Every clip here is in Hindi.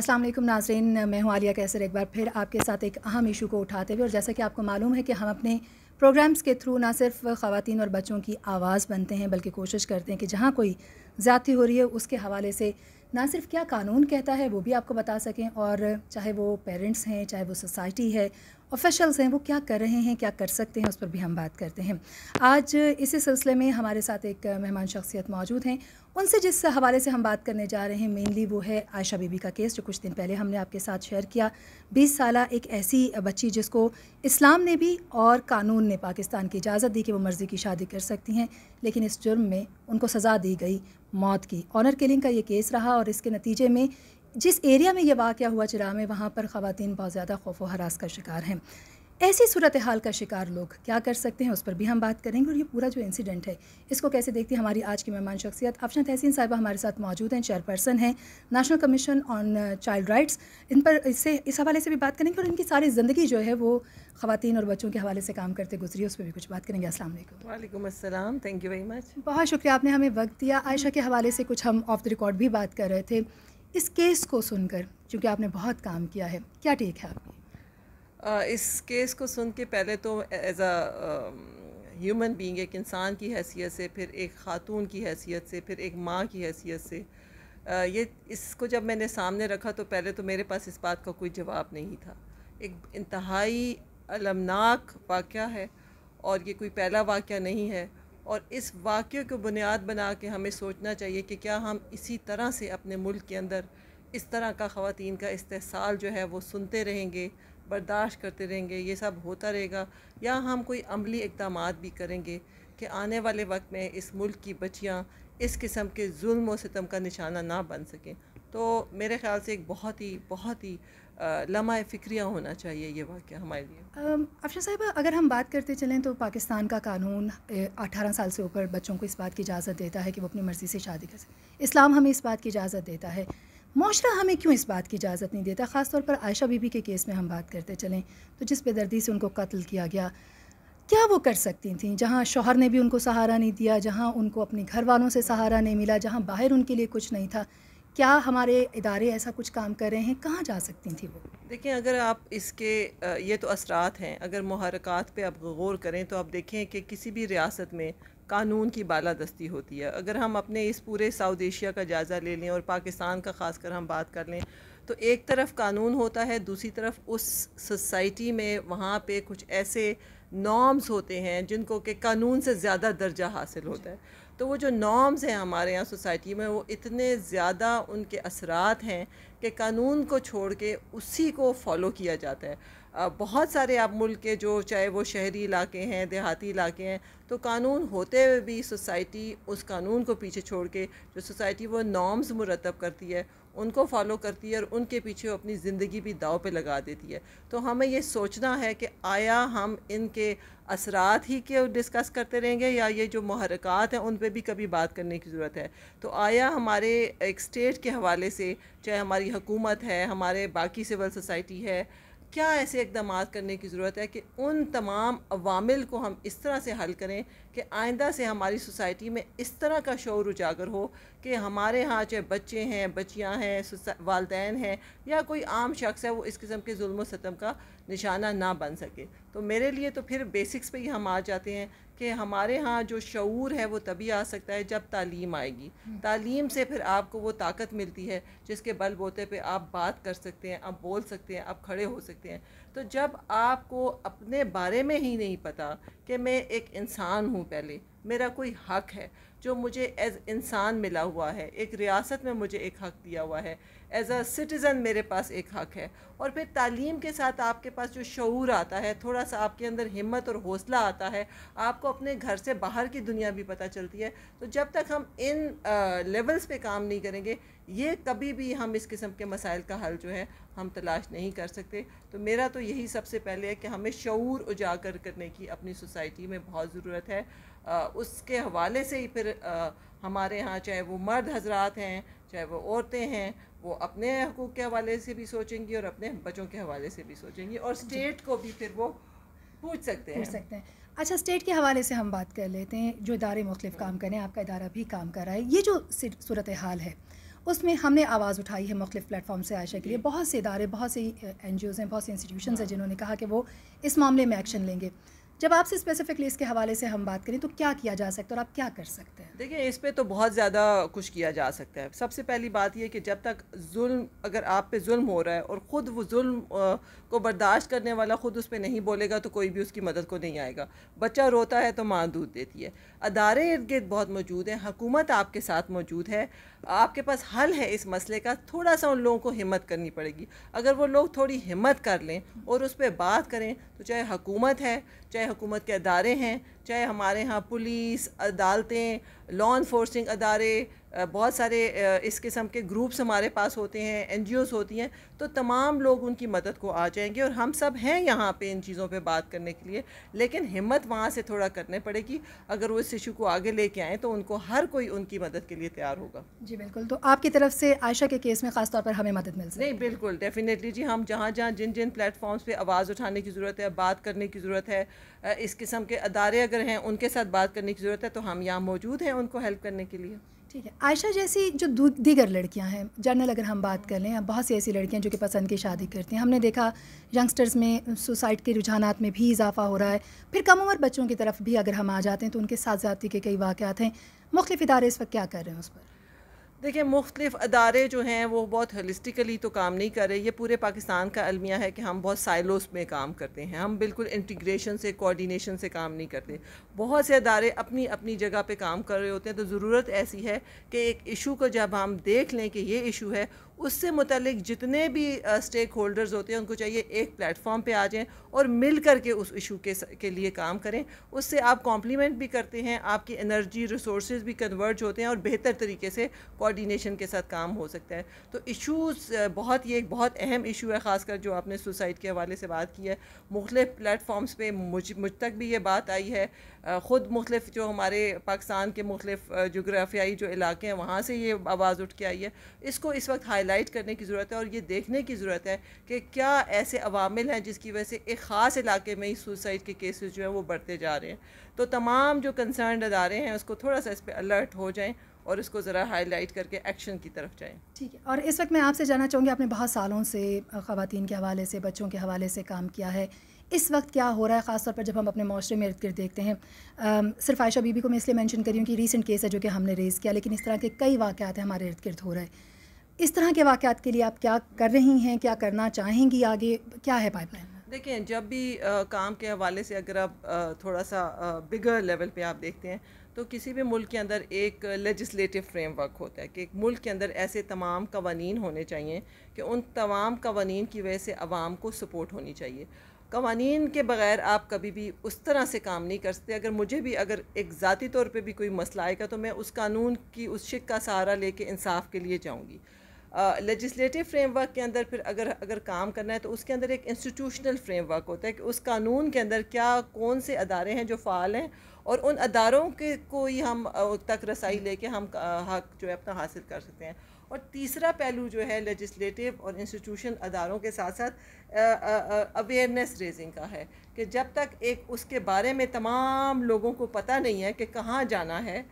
अस्सलाम वालेकुम नाजरीन मैं हूँ आलिया कैसर एक बार फिर आपके साथ एक अहम इशू को उठाते हुए और जैसा कि आपको मालूम है कि हम अपने प्रोग्राम्स के थ्रू ना सिर्फ ख़वान और बच्चों की आवाज़ बनते हैं बल्कि कोशिश करते हैं कि जहाँ कोई ज़्यादती हो रही है उसके हवाले से ना सिर्फ क्या कानून कहता है वो भी आपको बता सकें और चाहे वो पेरेंट्स हैं चाहे वो सोसाइटी है ऑफिशल्स हैं वो क्या कर रहे हैं क्या कर सकते हैं उस पर भी हम बात करते हैं आज इसी सिलसिले में हमारे साथ एक मेहमान शख्सियत मौजूद हैं उनसे जिस हवाले से हम बात करने जा रहे हैं मेनली वो है आयशा बीबी का केस जो कुछ दिन पहले हमने आपके साथ शेयर किया 20 साल एक ऐसी बच्ची जिसको इस्लाम ने भी और कानून ने पाकिस्तान की इजाज़त दी कि वो मर्ज़ी की शादी कर सकती हैं लेकिन इस जुर्म में उनको सज़ा दी गई मौत की ऑनर किलिंग का ये केस रहा और इसके नतीजे में जिस एरिया में ये वाक़ हुआ चिरा में वहाँ पर ख़वान बहुत ज़्यादा खौफ व हरास का शिकार हैं ऐसी सूरत हाल का शिकार लोग क्या कर सकते हैं उस पर भी हम बात करेंगे और ये पूरा जो इंसिडेंट है इसको कैसे देखती है हमारी आज की मेहमान शख्सियत अफशा तहसीन साहिबा हमारे साथ मौजूद हैं चेयरपर्सन हैं National Commission on Child Rights इन पर इससे इस हवाले से भी बात करेंगे और इनकी सारी ज़िंदगी जो है वो खातन और बच्चों के हवाले से काम करते गुजरी उस पर भी कुछ बात करेंगे असल वाईक थैंक यू वेरी मच बहुत शुक्रिया आपने हमें वक्त दिया आयशा के हवाले से कुछ हम ऑफ द रिकॉर्ड भी बात कर रहे थे इस केस को सुनकर चूँकि आपने बहुत काम किया है क्या टेक है आपकी इस केस को सुन के पहले तो एज अ ह्यूमन बींग एक इंसान की हैसियत से फिर एक ख़ातून की हैसियत से फिर एक माँ की हैसियत से आ, ये इसको जब मैंने सामने रखा तो पहले तो मेरे पास इस बात का कोई जवाब नहीं था एक इंतहाई अलमनाक वाक़ है और ये कोई पहला वाक़ नहीं है और इस वाक्य को बुनियाद बना के हमें सोचना चाहिए कि क्या हम इसी तरह से अपने मुल्क के अंदर इस तरह का ख़वान का इस्तेसाल जो है वो सुनते रहेंगे बर्दाश्त करते रहेंगे ये सब होता रहेगा या हम कोई अमली इकदाम भी करेंगे कि आने वाले वक्त में इस मुल्क की बच्चियाँ इस किस्म के जुल्म व सितम का निशाना ना बन सकें तो मेरे ख्याल से एक बहुत ही बहुत ही लम्हा फ़िक्रिया होना चाहिए ये वाक्य हमारे लिए अफशा साहब अगर हम बात करते चलें तो पाकिस्तान का कानून 18 साल से ऊपर बच्चों को इस बात की इजाज़त देता है कि वो अपनी मर्ज़ी से शादी कर सकें इस्लाम हमें इस बात की इजाज़त देता है माशरा हमें क्यों इस बात की इजाज़त नहीं देता ख़ासतौर पर आयशा बीबी के केस में हम बात करते चलें तो जिस बेदर्दी से उनको कत्ल किया गया क्या वो कर सकती थी जहाँ शोहर ने भी उनको सहारा नहीं दिया जहाँ उनको अपने घर वालों से सहारा नहीं मिला जहाँ बाहर उनके लिए कुछ नहीं था क्या हमारे इदारे ऐसा कुछ काम कर रहे हैं कहाँ जा सकती थी वो देखिए अगर आप इसके ये तो असरात हैं अगर महरक़ात पे आप गौर करें तो आप देखें कि किसी भी रियासत में कानून की बालादस्ती होती है अगर हम अपने इस पूरे साउथ एशिया का जायज़ा ले लें और पाकिस्तान का ख़ास कर हम बात कर लें तो एक तरफ कानून होता है दूसरी तरफ उस सोसाइटी में वहाँ पे कुछ ऐसे नॉर्म्स होते हैं जिनको कि कानून से ज़्यादा दर्जा हासिल होता है तो वो जो नॉर्म्स हैं हमारे यहाँ सोसाइटी में वो इतने ज़्यादा उनके असरात हैं कि कानून को छोड़ के उसी को फॉलो किया जाता है बहुत सारे आप मुल्क के जो चाहे वो शहरी इलाके हैं देहाती इलाके हैं तो कानून होते हुए भी सोसाइटी उस कानून को पीछे छोड़ के जो सोसाइटी वो नॉर्म्स मुरतब करती है उनको फॉलो करती है और उनके पीछे अपनी ज़िंदगी भी दाव पे लगा देती है तो हमें ये सोचना है कि आया हम इनके असरात ही के डिस्कस करते रहेंगे या ये जो महरकत हैं उन पर भी कभी बात करने की ज़रूरत है तो आया हमारे एक स्टेट के हवाले से चाहे हमारी हुकूमत है हमारे बाकी सिविल सोसाइटी है क्या ऐसे इकदाम करने की ज़रूरत है कि उन तमाम अवामिल को हम इस तरह से हल करें कि आइंदा से हमारी सोसाइटी में इस तरह का शौर उजागर हो कि हमारे यहाँ चाहे बच्चे हैं बच्चियाँ हैं वालदेन हैं या कोई आम शख्स है वो इस किस्म के जुल्म सतम का निशाना ना बन सके तो मेरे लिए तो फिर बेसिक्स पे ही हम आ जाते हैं कि हमारे यहाँ जो शूर है वो तभी आ सकता है जब तालीम आएगी हम्म। तालीम से फिर आपको वो ताकत मिलती है जिसके बल बोते पे आप बात कर सकते हैं आप बोल सकते हैं आप खड़े हो सकते हैं तो जब आपको अपने बारे में ही नहीं पता कि मैं एक इंसान हूँ हूँ पहले मेरा कोई हक है जो मुझे एज इंसान मिला हुआ है एक रियासत में मुझे एक हक दिया हुआ है एज़ अ सिटीज़न मेरे पास एक हक है और फिर तालीम के साथ आपके पास जो शूर आता है थोड़ा सा आपके अंदर हिम्मत और हौसला आता है आपको अपने घर से बाहर की दुनिया भी पता चलती है तो जब तक हम इन लेवल्स पे काम नहीं करेंगे ये कभी भी हम इस किस्म के मसाइल का हल जो है हम तलाश नहीं कर सकते तो मेरा तो यही सबसे पहले है कि हमें शूर उजागर करने की अपनी सोसाइटी में बहुत ज़रूरत है आ, उसके हवाले से ही फिर आ, हमारे यहाँ चाहे वो मर्द हजरात हैं चाहे वो औरतें हैं वो अपने हकूक़ के हवाले से भी सोचेंगी और अपने बच्चों के हवाले से भी सोचेंगी और स्टेट को भी फिर वो पूछ सकते हैं सकते हैं अच्छा स्टेट के हवाले से हम बात कर लेते हैं जो इदारे मुख्तफ काम करें आपका इदारा भी काम कर रहा है ये जो सूरत हाल है उसमें हमने आवाज़ उठाई है मुख्तफ प्लेटफॉर्म से आयशा के लिए बहुत से इदारे बहुत से एन जी ओज़ हैं बहुत से इंस्टीट्यूशन हैं हाँ। जिन्होंने कहा कि वो इस मामले में एक्शन लेंगे जब आपसे स्पेसिफिकली इसके हवाले से हम बात करें तो क्या किया जा सकता है और आप क्या कर सकते हैं देखिए इस पर तो बहुत ज़्यादा कुछ किया जा सकता है सबसे पहली बात यह कि जब तक जुल्म अगर आप पे जुल्म हो रहा है और ख़ुद वो जुल्म को बर्दाश्त करने वाला ख़ुद उस पर नहीं बोलेगा तो कोई भी उसकी मदद को नहीं आएगा बच्चा रोता है तो माँ दूध देती है अदारे इर्द गिर्द बहुत मौजूद हैं हकूमत आपके साथ मौजूद है आपके पास हल है इस मसले का थोड़ा सा उन लोगों को हिम्मत करनी पड़ेगी अगर वो लोग थोड़ी हिम्मत कर लें और उस पर बात करें तो चाहे हुकूमत है चाहे हुकूमत के अदारे हैं चाहे हमारे यहाँ पुलिस अदालतें लॉ इन्फोर्सिंग अदारे बहुत सारे इस किस्म के ग्रुप्स हमारे पास होते हैं एन होती हैं तो तमाम लोग उनकी मदद को आ जाएंगे और हम सब हैं यहाँ पे इन चीज़ों पे बात करने के लिए लेकिन हिम्मत वहाँ से थोड़ा करने पड़ेगी अगर वो इस इशू को आगे लेके आएँ तो उनको हर कोई उनकी मदद के लिए तैयार होगा जी बिल्कुल तो आपकी तरफ से आयशा के केस में ख़ासतौर पर हमें मदद मिल सकती नहीं बिल्कुल डेफिनेटली जी हम जहाँ जहाँ जिन जिन प्लेटफॉर्म्स पर आवाज़ उठाने की ज़रूरत है बात करने की ज़रूरत है इस किस्म के अदारे अगर हैं उनके साथ बात करने की ज़रूरत है तो हम यहाँ मौजूद हैं उनको हेल्प करने के लिए ठीक है आयशा जैसी जो दीगर लड़कियां हैं जनरल अगर हम बात कर लें बहुत सी ऐसी लड़कियां जो कि पसंद की शादी करती हैं हमने देखा यंगस्टर्स में सुसाइड के रुझानात में भी इजाफा हो रहा है फिर कम उम्र बच्चों की तरफ भी अगर हम आ जाते हैं तो उनके साथ जाती के कई वाक़ात हैं मुख्तफ इदारे इस वक्त क्या कर रहे हैं उस पर देखिए मुख्तलिफ अदारे जो हैं वो बहुत होलिस्टिकली तो काम नहीं कर रहे ये पूरे पाकिस्तान का अलमिया है कि हम बहुत साइलोस में काम करते हैं हम बिल्कुल इंटीग्रेशन से कोऑर्डिनेशन से काम नहीं करते बहुत से अदारे अपनी अपनी जगह पे काम कर रहे होते हैं तो ज़रूरत ऐसी है कि एक इशू को जब हम देख लें कि ये इशू है उससे मुतलिक जितने भी स्टेक होल्डर्स होते हैं उनको चाहिए एक प्लेटफॉर्म पे आ जाएं और मिल कर के उस इशू के के लिए काम करें उससे आप कॉम्प्लीमेंट भी करते हैं आपकी एनर्जी रिसोर्स भी कन्वर्ज होते हैं और बेहतर तरीके से कोऑर्डिनेशन के साथ काम हो सकता है तो इशूज़ बहुत ये एक बहुत अहम इशू है ख़ासकर जो आपने सुसाइड के हवाले से बात की है मुख्तफ प्लेटफॉर्म्स पर मुझ मुझ तक भी ये बात आई है ख़ुद मुख्तफ जो हमारे पाकिस्तान के मुख्तफ जोग्राफियाई जो इलाके हैं वहाँ से ये आवाज़ उठ के आई है इसको इस वक्त हाईलाइट हाईलाइट करने की ज़रूरत है और ये देखने की ज़रूरत है कि क्या ऐसे अवामिल हैं जिसकी वजह से एक ख़ास इलाके में ही सुसाइड के केसेस जो हैं वो बढ़ते जा रहे हैं तो तमाम जो कंसर्न अदारे हैं उसको थोड़ा सा इस पर अलर्ट हो जाएँ और इसको ज़रा हाईलाइट करके एक्शन की तरफ जाएँ ठीक है और इस वक्त मैं आपसे जानना चाहूँगी आपने बहुत सालों से ख़वान के हवाले से बच्चों के हवाले से काम किया है इस वक्त क्या हो रहा है ख़ासतौर पर जब हम अपने माशरे में इर्द गिर्द देखते हैं आ, सिर्फ आयशा बीबी को मैं इसलिए मेंशन करी हूँ कि रीसेंट केस है जो कि हमने रेज़ किया लेकिन इस तरह के कई हैं हमारे इर्द गिर्द हो रहे हैं इस तरह के वाक़ात के लिए आप क्या कर रही हैं क्या करना चाहेंगी आगे क्या है पाइपलाइन देखें जब भी आ, काम के हवाले से अगर आप थोड़ा सा आ, बिगर लेवल पे आप देखते हैं तो किसी भी मुल्क के अंदर एक लेजिस्लेटिव फ्रेमवर्क होता है कि एक मुल्क के अंदर ऐसे तमाम कवानीन होने चाहिए कि उन तमाम कवानीन की वजह से आवाम को सपोर्ट होनी चाहिए कवानीन के बग़ैर आप कभी भी उस तरह से काम नहीं कर सकते अगर मुझे भी अगर एक ज़ाती तौर पे भी कोई मसला आएगा तो मैं उस कानून की उस शिक का सहारा लेके इंसाफ के लिए जाऊँगी लेजिस्लेटिव फ्रेमवर्क के अंदर फिर अगर अगर काम करना है तो उसके अंदर एक इंस्टीट्यूशनल फ्रेमवर्क होता है कि उस कानून के अंदर क्या कौन से अदारे हैं जो फ़ाल हैं और उन अदारों के को ही हम तक रसाई लेके हम हक जो है अपना हासिल कर सकते हैं और तीसरा पहलू जो है लेजिस्लेटिव और इंस्टीट्यूशन अदारों के साथ साथ अवेयरनेस रेजिंग का है कि जब तक एक उसके बारे में तमाम लोगों को पता नहीं है कि कहाँ जाना है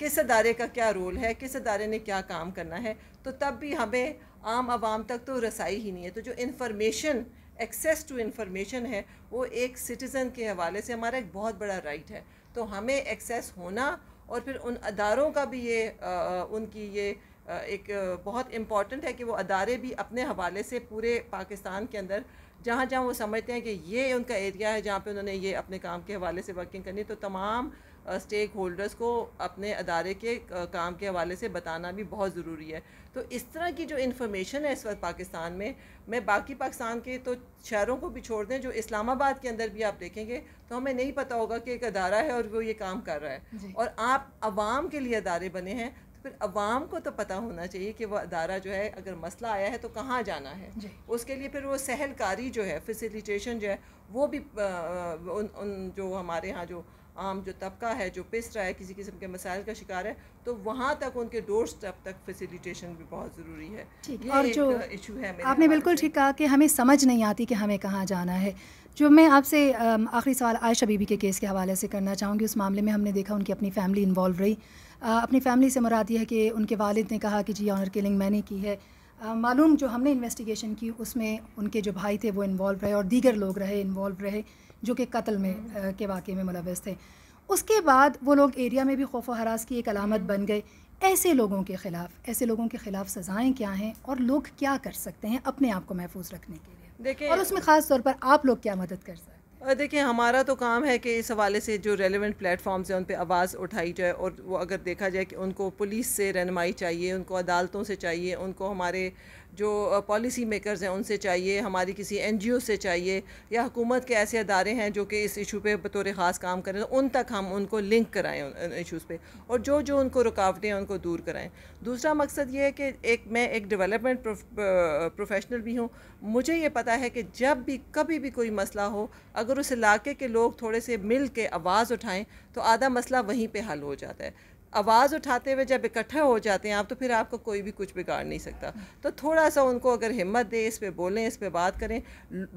किस अदारे का क्या रोल है किस अदारे ने क्या काम करना है तो तब भी हमें आम आवाम तक तो रसाई ही नहीं है तो जो इन्फॉर्मेशन एक्सेस टू इन्फॉर्मेशन है वो एक सिटीज़न के हवाले से हमारा एक बहुत बड़ा राइट है तो हमें एक्सेस होना और फिर उन अदारों का भी ये आ, उनकी ये एक बहुत इम्पॉर्टेंट है कि वो अदारे भी अपने हवाले से पूरे पाकिस्तान के अंदर जहाँ जहाँ वो समझते हैं कि ये उनका एरिया है जहाँ पे उन्होंने ये अपने काम के हवाले से वर्किंग करनी तो तमाम स्टेक होल्डर्स को अपने अदारे के काम के हवाले से बताना भी बहुत ज़रूरी है तो इस तरह की जो इन्फॉर्मेशन है इस वक्त पाकिस्तान में मैं बाकी पाकिस्तान के तो शहरों को भी छोड़ दें जो इस्लामाबाद के अंदर भी आप देखेंगे तो हमें नहीं पता होगा कि एक अदारा है और वो ये काम कर रहा है और आप आवाम के लिए अदारे बने हैं फिर अवाम को तो पता होना चाहिए कि वह अदारा जो है अगर मसला आया है तो कहाँ जाना है उसके लिए फिर वो सहलकारी जो है फैसिलिटेशन जो है वो भी उन, उन जो हमारे यहाँ जो आम जो तबका है जो पिस रहा है किसी किस्म के मसाइल का शिकार है तो वहाँ तक उनके डोर स्टेप तक फैसिलिटेशन भी बहुत ज़रूरी है ठीक है और जो इशू है आपने बिल्कुल ठीक कहा कि हमें समझ नहीं आती कि हमें कहाँ जाना है जो मैं आपसे आखिरी सवाल आयशा बीबी के केस के हवाले से करना चाहूँगी उस मामले में हमने देखा उनकी अपनी फैमिली इन्वॉल्व रही अपनी फैमिली से मुराद ये है कि उनके वालिद ने कहा कि जी ऑनर किलिंग मैंने की है मालूम जो हमने इन्वेस्टिगेशन की उसमें उनके जो भाई थे वो इन्वॉल्व रहे और दीगर लोग रहे इन्वॉल्व रहे जो कि कत्ल में के वाक़े में मुलवस थे उसके बाद वो लोग एरिया में भी खौफ व हरास की एक अलामत बन गए ऐसे लोगों के ख़िलाफ़ ऐसे लोगों के ख़िलाफ़ सज़ाएँ क्या हैं और लोग क्या कर सकते हैं अपने आप को महफूज रखने के लिए देखिए और उसमें ख़ास तौर पर आप लोग क्या मदद कर सकते हैं देखिए हमारा तो काम है कि इस हवाले से जो रेलिवेंट प्लेटफॉर्म्स हैं उन पर आवाज़ उठाई जाए और वो अगर देखा जाए कि उनको पुलिस से रहनमाई चाहिए उनको अदालतों से चाहिए उनको हमारे जो पॉलिसी मेकर्स हैं उनसे चाहिए हमारी किसी एन से चाहिए या हुकूमत के ऐसे अदारे हैं जो कि इस इशू पे बतौर ख़ास काम करें तो उन तक हम उनको लिंक कराएं उन इशूज़ पे और जो जो उनको रुकावटें हैं उनको दूर कराएं दूसरा मकसद ये है कि एक मैं एक डेवलपमेंट प्रोफेशनल भी हूँ मुझे ये पता है कि जब भी कभी भी कोई मसला हो अगर उस इलाके के लोग थोड़े से मिल के आवाज़ उठाएँ तो आधा मसला वहीं पर हल हो जाता है आवाज़ उठाते हुए जब इकट्ठे हो जाते हैं आप तो फिर आपको कोई भी कुछ बिगाड़ नहीं सकता तो थोड़ा सा उनको अगर हिम्मत दें इस पर बोलें इस पर बात करें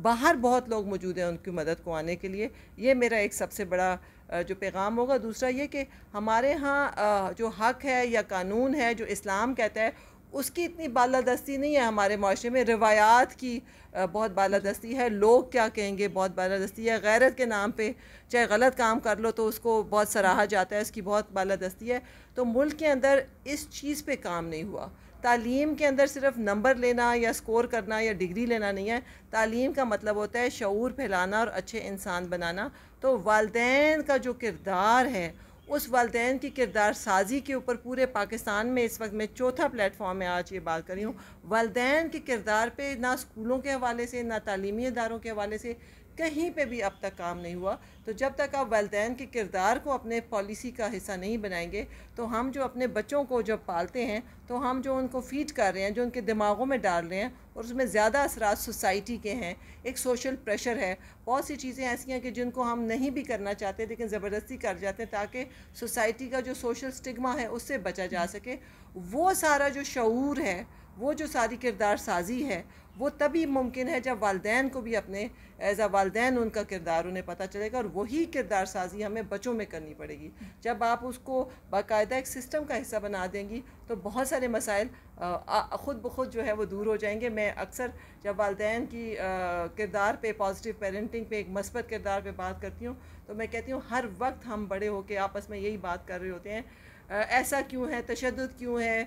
बाहर बहुत लोग मौजूद हैं उनकी मदद को आने के लिए ये मेरा एक सबसे बड़ा जो पैगाम होगा दूसरा ये कि हमारे यहाँ जो हक है या कानून है जो इस्लाम कहता है उसकी इतनी बालादस्ती नहीं है हमारे माशरे में रवायात की बहुत बालादस्ती है लोग क्या कहेंगे बहुत बालादस्ती है गैरत के नाम पे चाहे गलत काम कर लो तो उसको बहुत सराहा जाता है उसकी बहुत बालादस्ती है तो मुल्क के अंदर इस चीज़ पे काम नहीं हुआ तालीम के अंदर सिर्फ नंबर लेना या स्कोर करना या डिग्री लेना नहीं है तालीम का मतलब होता है शूर फैलाना और अच्छे इंसान बनाना तो वालदेन का जो किरदार है उस वालदेन की किरदार साजी के ऊपर पूरे पाकिस्तान में इस वक्त मैं चौथा प्लेटफॉर्म है आज ये बात कर रही हूँ वालदेन के किरदार पे ना स्कूलों के हवाले से ना तालीमी इदारों के हवाले से कहीं पे भी अब तक काम नहीं हुआ तो जब तक आप वालदेन के किरदार को अपने पॉलिसी का हिस्सा नहीं बनाएंगे तो हम जो अपने बच्चों को जब पालते हैं तो हम जो उनको फीड कर रहे हैं जो उनके दिमागों में डाल रहे हैं और उसमें ज़्यादा असरा सोसाइटी के हैं एक सोशल प्रेशर है बहुत सी चीज़ें ऐसी हैं कि जिनको हम नहीं भी करना चाहते लेकिन ज़बरदस्ती कर जाते हैं ताकि सोसाइटी का जो सोशल स्टिग्मा है उससे बचा जा सके वो सारा जो शूर है वो जो सारी किरदार साजी है वो तभी मुमकिन है जब वालदेन को भी अपने एज आ वालदेन उनका किरदार उन्हें पता चलेगा और वही किरदार साजी हमें बच्चों में करनी पड़ेगी जब आप उसको बाकायदा एक सिस्टम का हिस्सा बना देंगी तो बहुत सारे मसाइल ख़ुद ब खुद जो है वो दूर हो जाएंगे मैं अक्सर जब वालदेन की किरदार पे पॉजिटिव पेरेंटिंग पे एक मस्बत किरदार पे बात करती हूँ तो मैं कहती हूँ हर वक्त हम बड़े होकर आपस में यही बात कर रहे होते हैं ऐसा क्यों है तशद क्यों है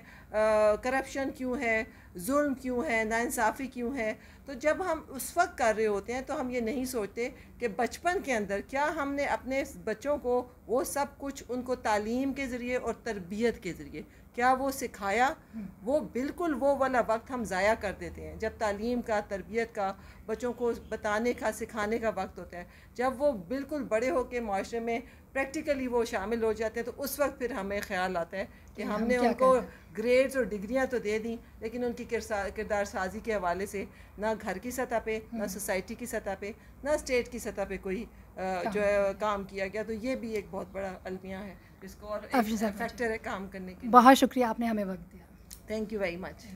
करप्शन क्यों है जुल्म क्यों है नाानसाफ़ी क्यों है तो जब हम उस वक्त कर रहे होते हैं तो हम ये नहीं सोचते कि बचपन के अंदर क्या हमने अपने बच्चों को वो सब कुछ उनको तालीम के ज़रिए और तरबियत के ज़रिए क्या वो सिखाया हम्म। वो बिल्कुल वो वाला वक्त हम ज़ाया कर देते हैं जब तालीम का तरबियत का बच्चों को बताने का सिखाने का वक्त होता है जब वो बिल्कुल बड़े होकर माशरे में प्रैक्टिकली वो शामिल हो जाते हैं तो उस वक्त फिर हमें ख्याल आता है कि हमने हम उनको ग्रेड्स और डिग्रियां तो दे दी लेकिन उनकी किरदार साजी के हवाले से ना घर की सतह पे ना हम्म। सोसाइटी की सतह पे ना स्टेट की सतह पे कोई जो है काम किया गया तो ये भी एक बहुत बड़ा अलमिया है इसको और फैक्टर है काम करने के बहुत शुक्रिया आपने हमें वक्त दिया thank you very much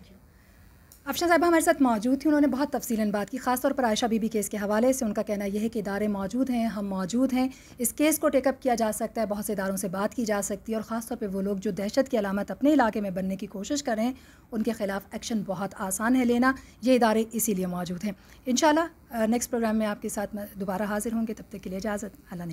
Afsha साहब हमारे साथ मौजूद थी उन्होंने बहुत तफसीला बात की ख़ासतौर पर आयशा बीबी केस के हवाले से उनका कहना यह है कि इदारे मौजूद हैं हम मौजूद हैं इस केस को टेकअप किया जा सकता है बहुत से इदारों से बात की जा सकती है और ख़ासतौर पर वो लोग जो दहशत की अलामत अपने इलाके में बनने की कोशिश करें उनके ख़िलाफ़ एक्शन बहुत आसान है लेना ये इदारे इसीलिए मौजूद हैं इन नेक्स्ट प्रोग्राम में आपके साथ दोबारा हाजिर होंगे तब तक के लिए इजाज़त अल्लाह